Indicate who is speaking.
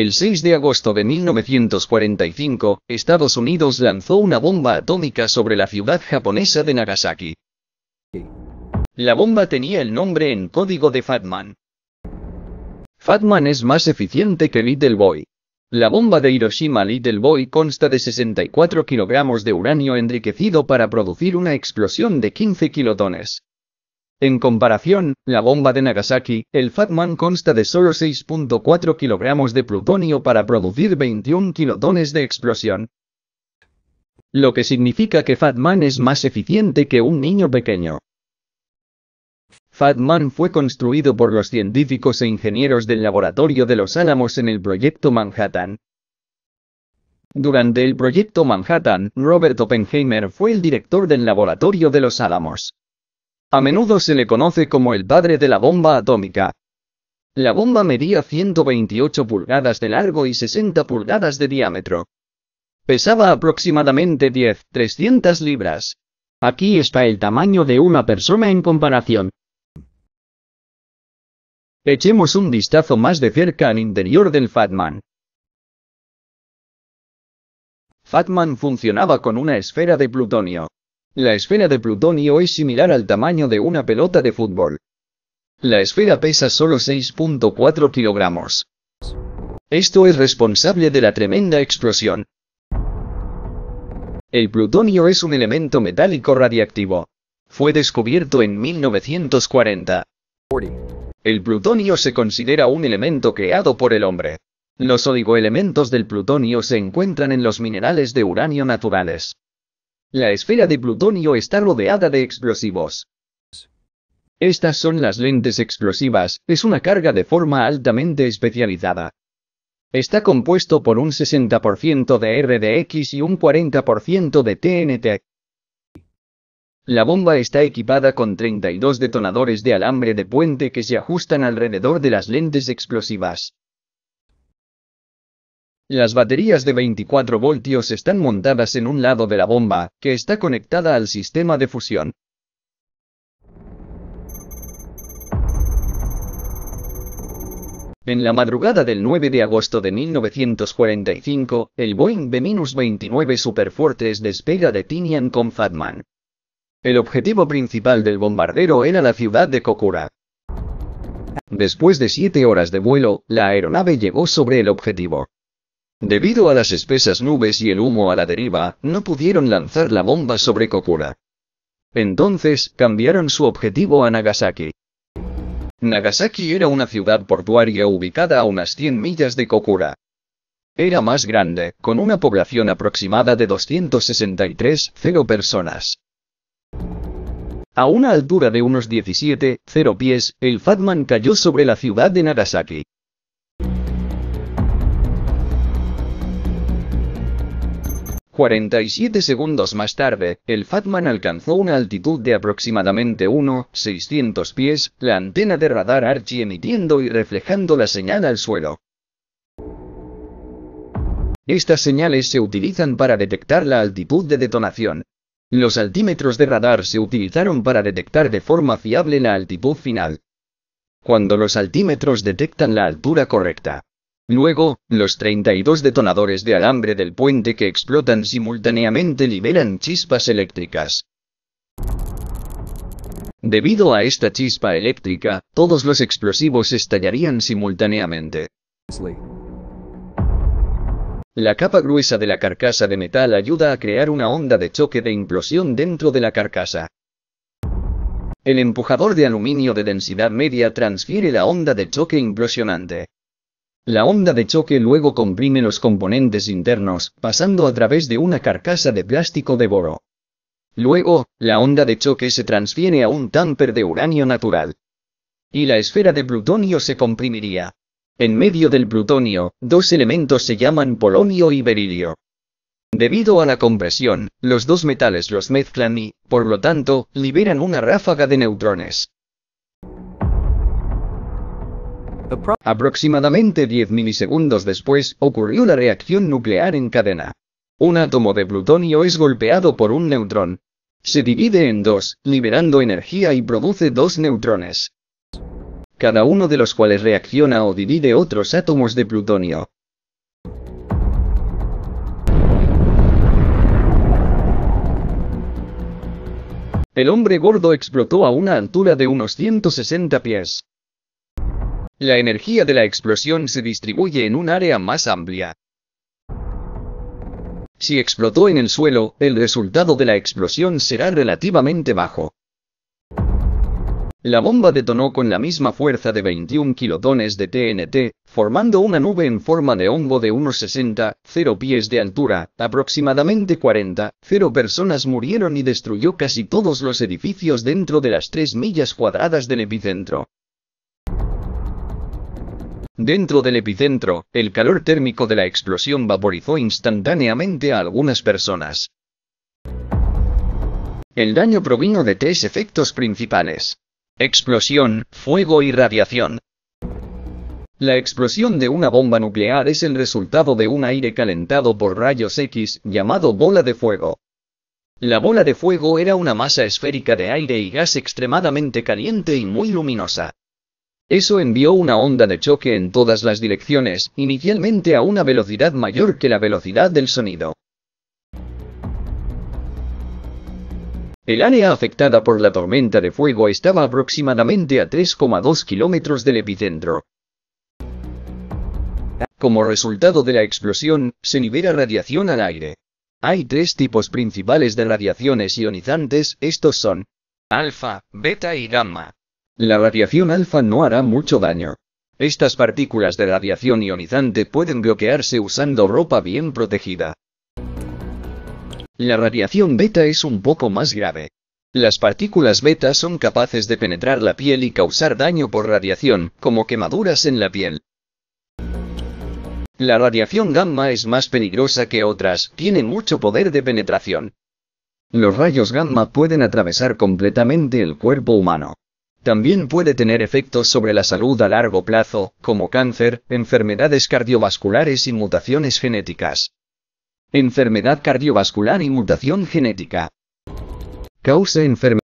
Speaker 1: El 6 de agosto de 1945, Estados Unidos lanzó una bomba atómica sobre la ciudad japonesa de Nagasaki. La bomba tenía el nombre en código de Fatman. Fatman es más eficiente que Little Boy. La bomba de Hiroshima Little Boy consta de 64 kilogramos de uranio enriquecido para producir una explosión de 15 kilotones. En comparación, la bomba de Nagasaki, el Fatman consta de solo 6.4 kilogramos de plutonio para producir 21 kilotones de explosión. Lo que significa que Fatman es más eficiente que un niño pequeño. Fatman fue construido por los científicos e ingenieros del Laboratorio de los Álamos en el Proyecto Manhattan. Durante el Proyecto Manhattan, Robert Oppenheimer fue el director del Laboratorio de los Álamos. A menudo se le conoce como el padre de la bomba atómica. La bomba medía 128 pulgadas de largo y 60 pulgadas de diámetro. Pesaba aproximadamente 10.300 libras. Aquí está el tamaño de una persona en comparación. Echemos un vistazo más de cerca al interior del Fatman. Fatman funcionaba con una esfera de plutonio. La esfera de plutonio es similar al tamaño de una pelota de fútbol. La esfera pesa solo 6.4 kilogramos. Esto es responsable de la tremenda explosión. El plutonio es un elemento metálico radiactivo. Fue descubierto en 1940. El plutonio se considera un elemento creado por el hombre. Los oligoelementos del plutonio se encuentran en los minerales de uranio naturales. La esfera de plutonio está rodeada de explosivos. Estas son las lentes explosivas, es una carga de forma altamente especializada. Está compuesto por un 60% de RDX y un 40% de TNT. La bomba está equipada con 32 detonadores de alambre de puente que se ajustan alrededor de las lentes explosivas. Las baterías de 24 voltios están montadas en un lado de la bomba, que está conectada al sistema de fusión. En la madrugada del 9 de agosto de 1945, el Boeing B-29 Superfortress despega de Tinian con Fatman. El objetivo principal del bombardero era la ciudad de Kokura. Después de siete horas de vuelo, la aeronave llegó sobre el objetivo. Debido a las espesas nubes y el humo a la deriva, no pudieron lanzar la bomba sobre Kokura. Entonces, cambiaron su objetivo a Nagasaki. Nagasaki era una ciudad portuaria ubicada a unas 100 millas de Kokura. Era más grande, con una población aproximada de 263,0 personas. A una altura de unos 17,0 pies, el Fatman cayó sobre la ciudad de Nagasaki. 47 segundos más tarde, el Fatman alcanzó una altitud de aproximadamente 1,600 pies, la antena de radar Archie emitiendo y reflejando la señal al suelo. Estas señales se utilizan para detectar la altitud de detonación. Los altímetros de radar se utilizaron para detectar de forma fiable la altitud final. Cuando los altímetros detectan la altura correcta, Luego, los 32 detonadores de alambre del puente que explotan simultáneamente liberan chispas eléctricas. Debido a esta chispa eléctrica, todos los explosivos estallarían simultáneamente. La capa gruesa de la carcasa de metal ayuda a crear una onda de choque de implosión dentro de la carcasa. El empujador de aluminio de densidad media transfiere la onda de choque implosionante. La onda de choque luego comprime los componentes internos, pasando a través de una carcasa de plástico de boro. Luego, la onda de choque se transfiere a un tamper de uranio natural. Y la esfera de plutonio se comprimiría. En medio del plutonio, dos elementos se llaman polonio y berilio. Debido a la compresión, los dos metales los mezclan y, por lo tanto, liberan una ráfaga de neutrones. Aproximadamente 10 milisegundos después ocurrió la reacción nuclear en cadena. Un átomo de plutonio es golpeado por un neutrón. Se divide en dos, liberando energía y produce dos neutrones. Cada uno de los cuales reacciona o divide otros átomos de plutonio. El hombre gordo explotó a una altura de unos 160 pies. La energía de la explosión se distribuye en un área más amplia. Si explotó en el suelo, el resultado de la explosión será relativamente bajo. La bomba detonó con la misma fuerza de 21 kilotones de TNT, formando una nube en forma de hongo de unos 60, 0 pies de altura, aproximadamente 40, 0 personas murieron y destruyó casi todos los edificios dentro de las 3 millas cuadradas del epicentro. Dentro del epicentro, el calor térmico de la explosión vaporizó instantáneamente a algunas personas. El daño provino de tres efectos principales. Explosión, fuego y radiación. La explosión de una bomba nuclear es el resultado de un aire calentado por rayos X llamado bola de fuego. La bola de fuego era una masa esférica de aire y gas extremadamente caliente y muy luminosa. Eso envió una onda de choque en todas las direcciones, inicialmente a una velocidad mayor que la velocidad del sonido. El área afectada por la tormenta de fuego estaba aproximadamente a 3,2 kilómetros del epicentro. Como resultado de la explosión, se libera radiación al aire. Hay tres tipos principales de radiaciones ionizantes, estos son alfa, beta y gamma. La radiación alfa no hará mucho daño. Estas partículas de radiación ionizante pueden bloquearse usando ropa bien protegida. La radiación beta es un poco más grave. Las partículas beta son capaces de penetrar la piel y causar daño por radiación, como quemaduras en la piel. La radiación gamma es más peligrosa que otras, tiene mucho poder de penetración. Los rayos gamma pueden atravesar completamente el cuerpo humano. También puede tener efectos sobre la salud a largo plazo, como cáncer, enfermedades cardiovasculares y mutaciones genéticas. Enfermedad cardiovascular y mutación genética. Causa enfermedad.